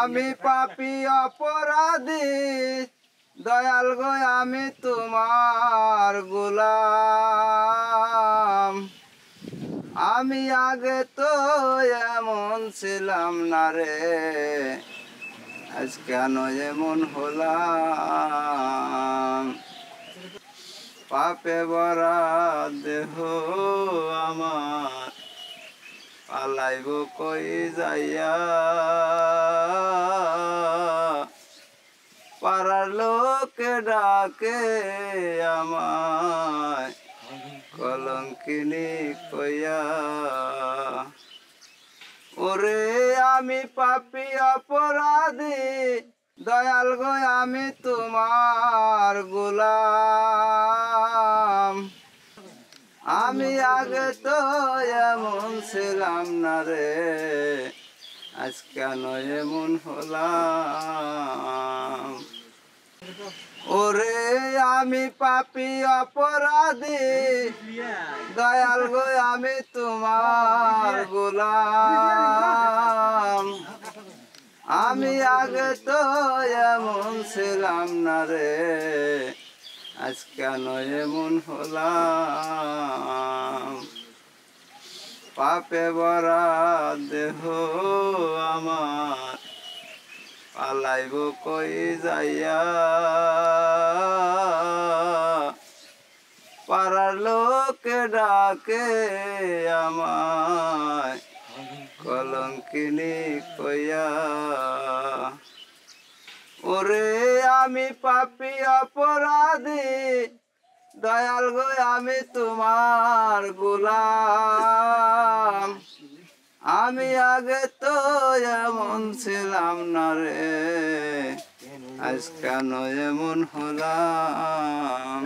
আমি পাপি অপরাধী দয়াল গো আমি তোমার গোলাম আমি আগে তো এমন ছিলাম না রে আজ কেন এমন হলাম পাপে বরা দেহ আমার পালাইব কই যাইয়া পাড়ার লোকে ডাকে আমায় কলঙ্কিনি কইয়া ওরে আমি পাপি অপরাধী দয়াল গো আমি তোমার গোলা আমি আগে তো এমন ছিলাম না রে আজ কেন এমন হলাম ওরে আমি পাপি অপরাধী দয়াল গো আমি তোমার গোলাম আমি আগে তো এমন ছিলাম না রে আজ কেন এমন হলাম পাপে বরা দেহ আমার পালাইব কই যাইয়া পাড়ার লোক ডাকে আমায় কলঙ্কিনী কইয়া ওরে আমি পাপি অপরাধী দয়াল গো আমি তোমার গোলাম আমি আগে তো এমন ছিলাম না রে আজ কেন এমন হলাম